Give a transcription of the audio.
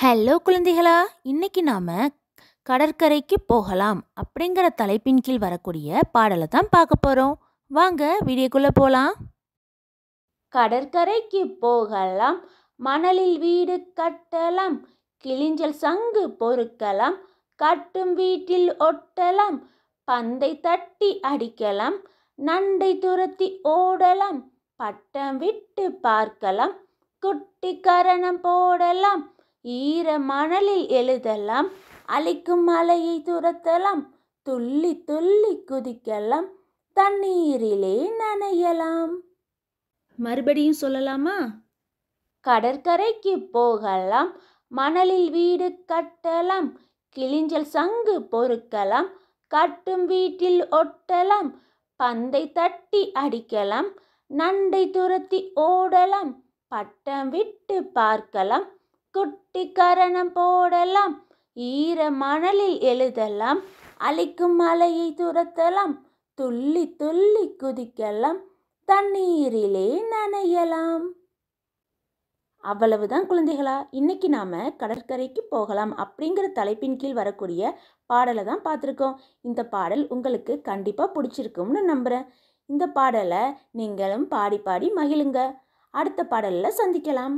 hello குழந்தைகளா இன்னைக்கு நாம் கடற்கரைக்கு போகலாம் அப்படிங்கிற தலைப்பின் கீழ் வரக்கூடிய பாடலை தான் பார்க்க போகிறோம் வாங்க வீடியோக்குள்ளே போகலாம் கடற்கரைக்கு போகலாம் மணலில் வீடு கட்டலாம் கிளிஞ்சல் சங்கு பொறுக்கலாம் கட்டும் வீட்டில் ஒட்டலாம் பந்தை தட்டி அடிக்கலாம் நண்டை துரத்தி ஓடலாம் பட்டம் விட்டு பார்க்கலாம் குட்டி கரணம் போடலாம் ஈர மணலில் எழுதலாம் அழிக்கும் மலையை துரத்தலாம் துள்ளி துள்ளி குதிக்கலாம் தண்ணீரிலே நனையலாம் மறுபடியும் சொல்லலாமா கடற்கரைக்கு போகலாம் மணலில் வீடு கட்டலாம் கிளிஞ்சல் சங்கு பொறுக்கலாம் கட்டும் வீட்டில் ஒட்டலாம் பந்தை தட்டி அடிக்கலாம் நண்டை துரத்தி ஓடலாம் பட்டம் விட்டு பார்க்கலாம் குட்டி கரணம் போடலாம் ஈர மணலில் எழுதலாம் அழிக்கும் மலையை துரத்தலாம் துள்ளி துள்ளி குதிக்கலாம் தண்ணீரிலே நனையலாம் அவ்வளவுதான் குழந்தைகளா இன்னைக்கு நாம் கடற்கரைக்கு போகலாம் அப்படிங்கிற தலைப்பின் கீழ் வரக்கூடிய பாடலை தான் பார்த்துருக்கோம் இந்த பாடல் உங்களுக்கு கண்டிப்பாக பிடிச்சிருக்கும்னு நம்புகிறேன் இந்த பாடலை நீங்களும் பாடி பாடி மகிழுங்க அடுத்த பாடலில் சந்திக்கலாம்